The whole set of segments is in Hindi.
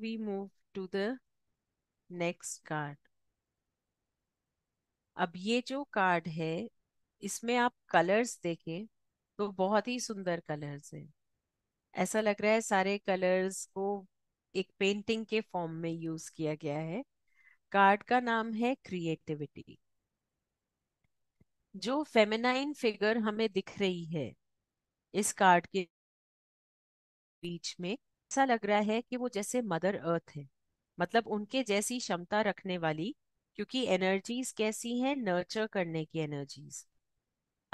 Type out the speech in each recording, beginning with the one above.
we move to the next card. अब ये जो कार्ड है इसमें आप कलर्स देखें तो बहुत ही सुंदर कलर्स हैं ऐसा लग रहा है सारे कलर्स को एक पेंटिंग के फॉर्म में यूज किया गया है कार्ड का नाम है क्रिएटिविटी जो फेमिनाइन फिगर हमें दिख रही है इस कार्ड के बीच में ऐसा लग रहा है कि वो जैसे मदर अर्थ है मतलब उनके जैसी क्षमता रखने वाली क्योंकि एनर्जीज कैसी है नर्चर करने की एनर्जीज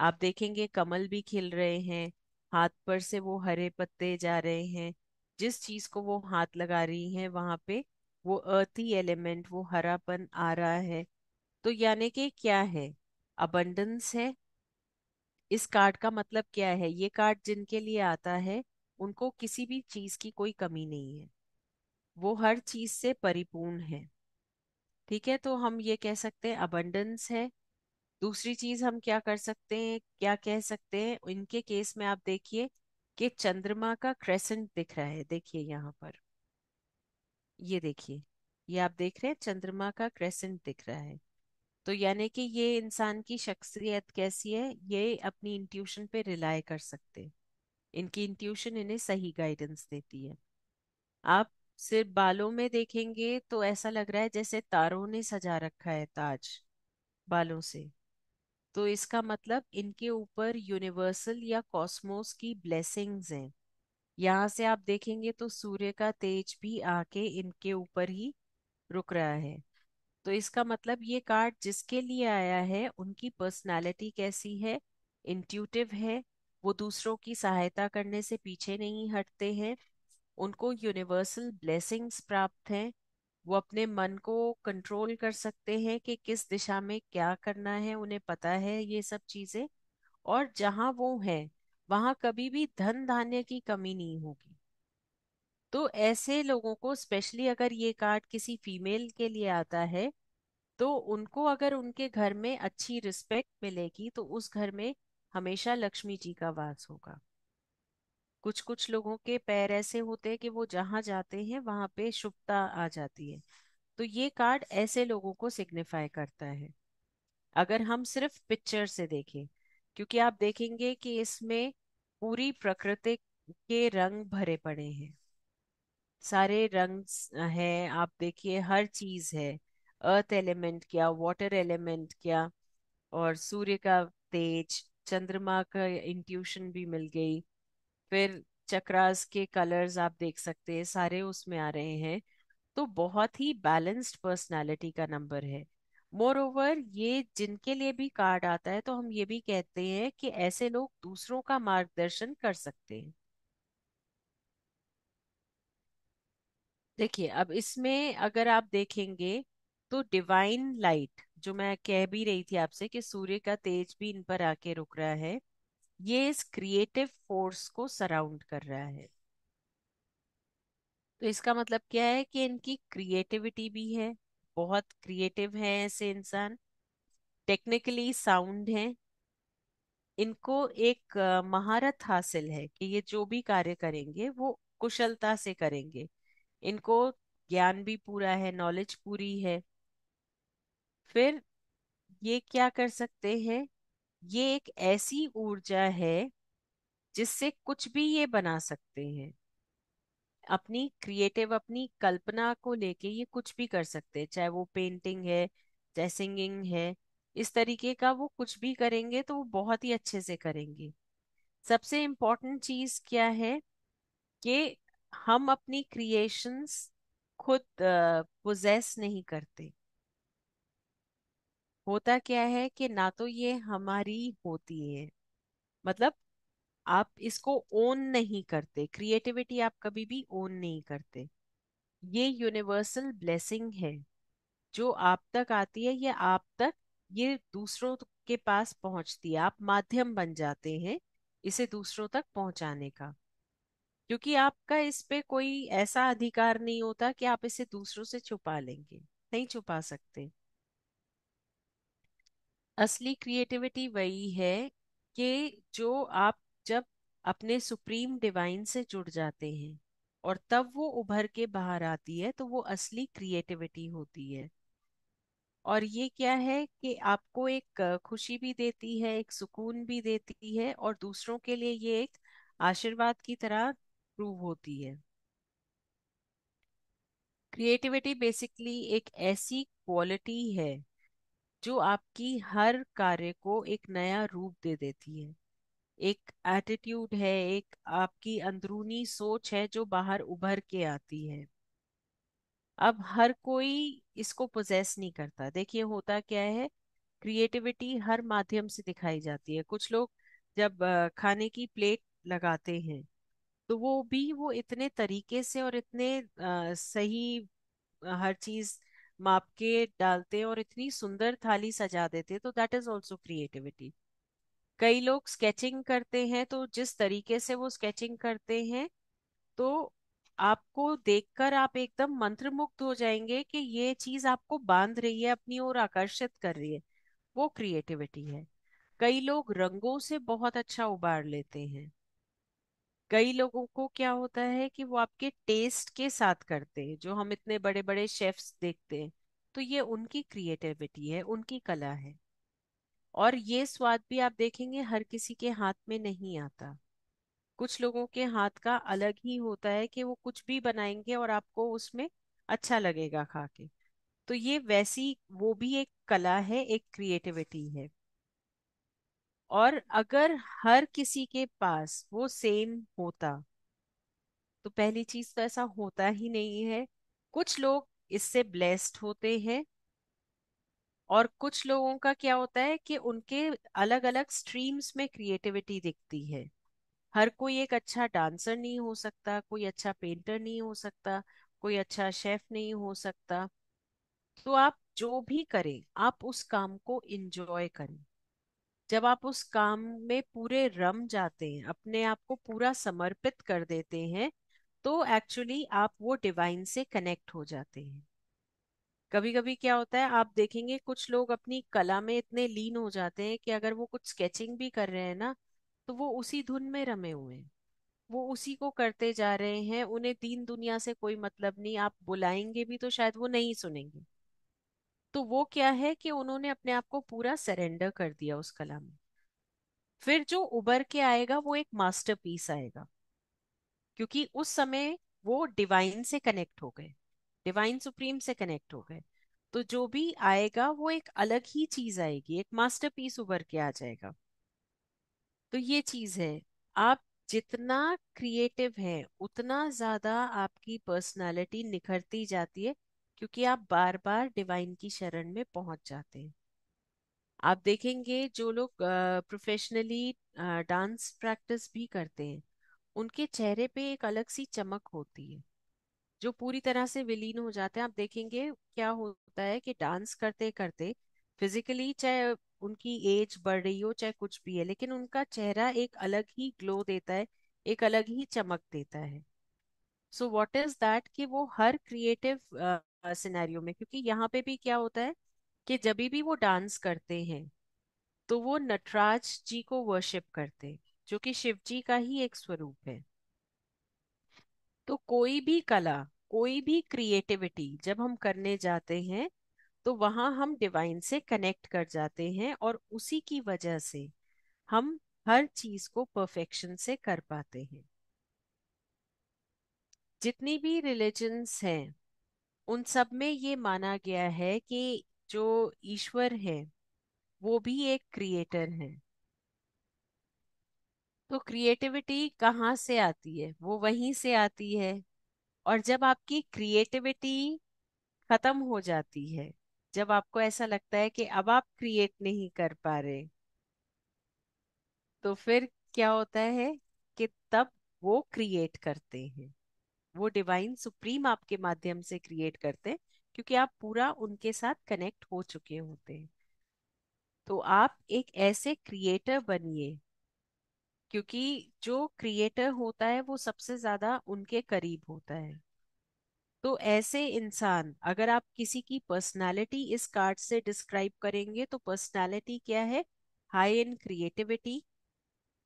आप देखेंगे कमल भी खिल रहे हैं हाथ पर से वो हरे पत्ते जा रहे हैं जिस चीज को वो हाथ लगा रही हैं वहां पे वो अर्थी एलिमेंट वो हरापन आ रहा है तो यानी कि क्या है अबंडेंस है इस कार्ड का मतलब क्या है ये कार्ड जिनके लिए आता है उनको किसी भी चीज की कोई कमी नहीं है वो हर चीज से परिपूर्ण है ठीक है तो हम ये कह सकते हैं अबंडेंस है दूसरी चीज हम क्या कर सकते हैं क्या कह सकते हैं इनके केस में आप देखिए कि चंद्रमा का क्रेसेंट दिख रहा है देखिए यहाँ पर ये देखिए ये आप देख रहे हैं चंद्रमा का क्रेसेंट दिख रहा है तो यानी कि ये इंसान की शख्सियत कैसी है ये अपनी इंट्यूशन पे रिलाय कर सकते हैं इनकी इंट्यूशन इन्हें सही गाइडेंस देती है आप सिर्फ बालों में देखेंगे तो ऐसा लग रहा है जैसे तारों ने सजा रखा है ताज बालों से तो इसका मतलब इनके ऊपर यूनिवर्सल या कॉस्मोस की ब्लेसिंग्स हैं यहाँ से आप देखेंगे तो सूर्य का तेज भी आके इनके ऊपर ही रुक रहा है तो इसका मतलब ये कार्ड जिसके लिए आया है उनकी पर्सनालिटी कैसी है इंट्यूटिव है वो दूसरों की सहायता करने से पीछे नहीं हटते हैं उनको यूनिवर्सल ब्लेसिंग्स प्राप्त हैं वो अपने मन को कंट्रोल कर सकते हैं कि किस दिशा में क्या करना है उन्हें पता है ये सब चीजें और जहां वो हैं वहां कभी भी धन धान्य की कमी नहीं होगी तो ऐसे लोगों को स्पेशली अगर ये कार्ड किसी फीमेल के लिए आता है तो उनको अगर उनके घर में अच्छी रिस्पेक्ट मिलेगी तो उस घर में हमेशा लक्ष्मी जी का वास होगा कुछ कुछ लोगों के पैर ऐसे होते हैं कि वो जहां जाते हैं वहां पे शुभता आ जाती है तो ये कार्ड ऐसे लोगों को सिग्निफाई करता है अगर हम सिर्फ पिक्चर से देखें क्योंकि आप देखेंगे कि इसमें पूरी प्रकृति के रंग भरे पड़े हैं सारे रंग है आप देखिए हर चीज है अर्थ एलिमेंट क्या वाटर एलिमेंट क्या और सूर्य का तेज चंद्रमा का इंट्यूशन भी मिल गई फिर चक्रास के कलर्स आप देख सकते हैं सारे उसमें आ रहे हैं तो बहुत ही बैलेंस्ड पर्सनालिटी का नंबर है मोर ओवर ये जिनके लिए भी कार्ड आता है तो हम ये भी कहते हैं कि ऐसे लोग दूसरों का मार्गदर्शन कर सकते हैं देखिए अब इसमें अगर आप देखेंगे तो डिवाइन लाइट जो मैं कह भी रही थी आपसे कि सूर्य का तेज भी इन पर आके रुक रहा है ये इस क्रिएटिव फोर्स को सराउंड कर रहा है तो इसका मतलब क्या है कि इनकी क्रिएटिविटी भी है बहुत क्रिएटिव है ऐसे इंसान टेक्निकली साउंड है इनको एक महारत हासिल है कि ये जो भी कार्य करेंगे वो कुशलता से करेंगे इनको ज्ञान भी पूरा है नॉलेज पूरी है फिर ये क्या कर सकते हैं ये एक ऐसी ऊर्जा है जिससे कुछ भी ये बना सकते हैं अपनी क्रिएटिव अपनी कल्पना को लेके ये कुछ भी कर सकते हैं चाहे वो पेंटिंग है चाहे सिंगिंग है इस तरीके का वो कुछ भी करेंगे तो वो बहुत ही अच्छे से करेंगे सबसे इम्पोर्टेंट चीज क्या है कि हम अपनी क्रिएशंस खुद पोजेस नहीं करते होता क्या है कि ना तो ये हमारी होती है मतलब आप इसको ओन नहीं करते क्रिएटिविटी आप कभी भी ओन नहीं करते ये यूनिवर्सल ब्लेसिंग है जो आप तक आती है ये आप तक ये दूसरों के पास पहुंचती है आप माध्यम बन जाते हैं इसे दूसरों तक पहुंचाने का क्योंकि आपका इस पे कोई ऐसा अधिकार नहीं होता कि आप इसे दूसरों से छुपा लेंगे नहीं छुपा सकते असली क्रिएटिविटी वही है कि जो आप जब अपने सुप्रीम डिवाइन से जुड़ जाते हैं और तब वो उभर के बाहर आती है तो वो असली क्रिएटिविटी होती है और ये क्या है कि आपको एक खुशी भी देती है एक सुकून भी देती है और दूसरों के लिए ये एक आशीर्वाद की तरह प्रूव होती है क्रिएटिविटी बेसिकली एक ऐसी क्वालिटी है जो आपकी हर कार्य को एक नया रूप दे देती है एक एटीट्यूड है एक आपकी अंदरूनी सोच है जो बाहर उभर के आती है अब हर कोई इसको पोजेस नहीं करता देखिए होता क्या है क्रिएटिविटी हर माध्यम से दिखाई जाती है कुछ लोग जब खाने की प्लेट लगाते हैं तो वो भी वो इतने तरीके से और इतने सही हर चीज माप के डालते और इतनी सुंदर थाली सजा देते तो दैट इज ऑल्सो क्रिएटिविटी कई लोग स्केचिंग करते हैं तो जिस तरीके से वो स्केचिंग करते हैं तो आपको देखकर आप एकदम मंत्रमुग्ध हो जाएंगे कि ये चीज आपको बांध रही है अपनी ओर आकर्षित कर रही है वो क्रिएटिविटी है कई लोग रंगों से बहुत अच्छा उबार लेते हैं कई लोगों को क्या होता है कि वो आपके टेस्ट के साथ करते हैं जो हम इतने बड़े बड़े शेफ्स देखते हैं तो ये उनकी क्रिएटिविटी है उनकी कला है और ये स्वाद भी आप देखेंगे हर किसी के हाथ में नहीं आता कुछ लोगों के हाथ का अलग ही होता है कि वो कुछ भी बनाएंगे और आपको उसमें अच्छा लगेगा खा के तो ये वैसी वो भी एक कला है एक क्रिएटिविटी है और अगर हर किसी के पास वो सेम होता तो पहली चीज तो ऐसा होता ही नहीं है कुछ लोग इससे ब्लेस्ड होते हैं और कुछ लोगों का क्या होता है कि उनके अलग अलग स्ट्रीम्स में क्रिएटिविटी दिखती है हर कोई एक अच्छा डांसर नहीं हो सकता कोई अच्छा पेंटर नहीं हो सकता कोई अच्छा शेफ नहीं हो सकता तो आप जो भी करें आप उस काम को इंजॉय करें जब आप उस काम में पूरे रम जाते हैं अपने आप को पूरा समर्पित कर देते हैं तो एक्चुअली आप वो डिवाइन से कनेक्ट हो जाते हैं कभी कभी क्या होता है आप देखेंगे कुछ लोग अपनी कला में इतने लीन हो जाते हैं कि अगर वो कुछ स्केचिंग भी कर रहे हैं ना तो वो उसी धुन में रमे हुए हैं वो उसी को करते जा रहे हैं उन्हें दीन दुनिया से कोई मतलब नहीं आप बुलाएंगे भी तो शायद वो नहीं सुनेंगे तो वो क्या है कि उन्होंने अपने आप को पूरा सरेंडर कर दिया उस कला में फिर जो उबर के आएगा वो एक मास्टरपीस आएगा क्योंकि उस समय वो डिवाइन से कनेक्ट हो गए डिवाइन सुप्रीम से कनेक्ट हो गए तो जो भी आएगा वो एक अलग ही चीज आएगी एक मास्टरपीस उभर के आ जाएगा तो ये चीज है आप जितना क्रिएटिव है उतना ज्यादा आपकी पर्सनालिटी निखरती जाती है क्योंकि आप बार बार डिवाइन की शरण में पहुंच जाते हैं आप देखेंगे जो लोग प्रोफेशनली डांस प्रैक्टिस भी करते हैं उनके चेहरे पे एक अलग सी चमक होती है जो पूरी तरह से विलीन हो जाते हैं आप देखेंगे क्या होता है कि डांस करते करते फिजिकली चाहे उनकी एज बढ़ रही हो चाहे कुछ भी है लेकिन उनका चेहरा एक अलग ही ग्लो देता है एक अलग ही चमक देता है सो वॉट इज दैट कि वो हर क्रिएटिव सिनेरियो में क्योंकि यहाँ पे भी क्या होता है कि जब भी वो डांस करते हैं तो वो नटराज जी को वर्शिप करते जो कि शिव जी का ही एक स्वरूप है तो कोई भी कला कोई भी क्रिएटिविटी जब हम करने जाते हैं तो वहां हम डिवाइन से कनेक्ट कर जाते हैं और उसी की वजह से हम हर चीज को परफेक्शन से कर पाते हैं जितनी भी रिलीजन्स हैं उन सब में ये माना गया है कि जो ईश्वर है वो भी एक क्रिएटर है तो क्रिएटिविटी कहाँ से आती है वो वहीं से आती है और जब आपकी क्रिएटिविटी खत्म हो जाती है जब आपको ऐसा लगता है कि अब आप क्रिएट नहीं कर पा रहे तो फिर क्या होता है कि तब वो क्रिएट करते हैं वो डिवाइन सुप्रीम आपके माध्यम से क्रिएट करते हैं क्योंकि आप पूरा उनके साथ कनेक्ट हो चुके होते हैं तो आप एक ऐसे क्रिएटर बनिए क्योंकि जो क्रिएटर होता है वो सबसे ज्यादा उनके करीब होता है तो ऐसे इंसान अगर आप किसी की पर्सनालिटी इस कार्ड से डिस्क्राइब करेंगे तो पर्सनालिटी क्या है high in creativity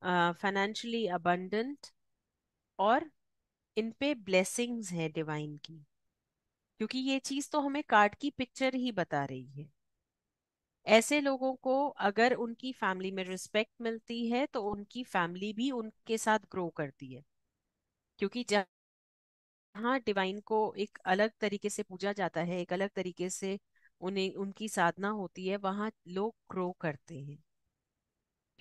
financially abundant और इन पे ब्लेसिंग्स है डिवाइन की क्योंकि ये चीज तो हमें कार्ड की पिक्चर ही बता रही है ऐसे लोगों को अगर उनकी फैमिली में रिस्पेक्ट मिलती है तो उनकी फैमिली भी उनके साथ ग्रो करती है क्योंकि जहाँ डिवाइन को एक अलग तरीके से पूजा जाता है एक अलग तरीके से उन्हें उनकी साधना होती है वहाँ लोग ग्रो करते हैं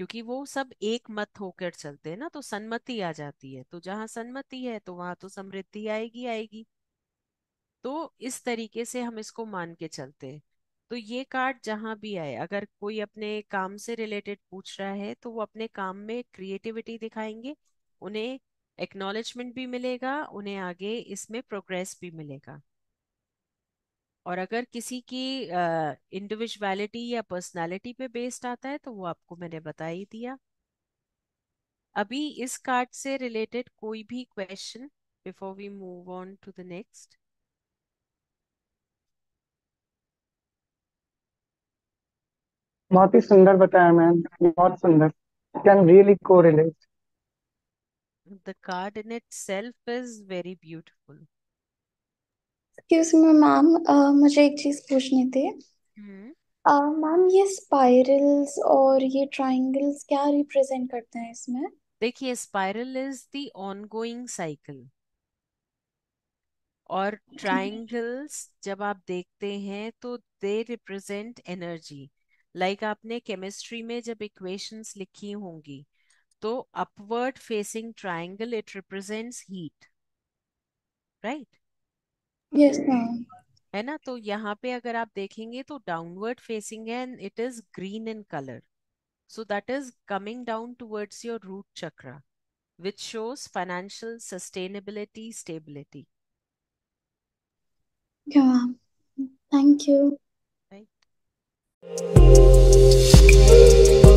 क्योंकि वो सब एक मत होकर चलते हैं ना तो सन्मति आ जाती है तो जहां सन्मति है तो वहां तो समृद्धि आएगी आएगी तो इस तरीके से हम इसको मान के चलते हैं तो ये कार्ड जहां भी आए अगर कोई अपने काम से रिलेटेड पूछ रहा है तो वो अपने काम में क्रिएटिविटी दिखाएंगे उन्हें एक्नॉलेजमेंट भी मिलेगा उन्हें आगे इसमें प्रोग्रेस भी मिलेगा और अगर किसी की इंडिविजुअलिटी या पर्सनालिटी पे बेस्ड आता है तो वो आपको मैंने बता ही दिया अभी इस कार्ड से रिलेटेड कोई भी question before we move on to the next बहुत ही सुंदर बताया मैम बहुत सुंदर can really correlate the card in itself is very beautiful excuse me ma'am मुझे एक चीज पूछनी थी हम्म। मैम ये स्पाइरल्स और ये ट्राइंगल्स क्या रिप्रेजेंट करते हैं इसमें देखिए spiral is the ongoing cycle और ट्राइंगल्स जब आप देखते हैं तो दे रिप्रेजेंट एनर्जी लाइक आपने केमिस्ट्री में जब इक्वेशंस लिखी होंगी तो upward facing triangle it represents heat right yes ma'am है ना तो यहाँ पे अगर आप देखेंगे तो डाउनवर्ड फेसिंग है and it is green in colour so that is coming down towards your root chakra which shows financial sustainability stability yeah thank you right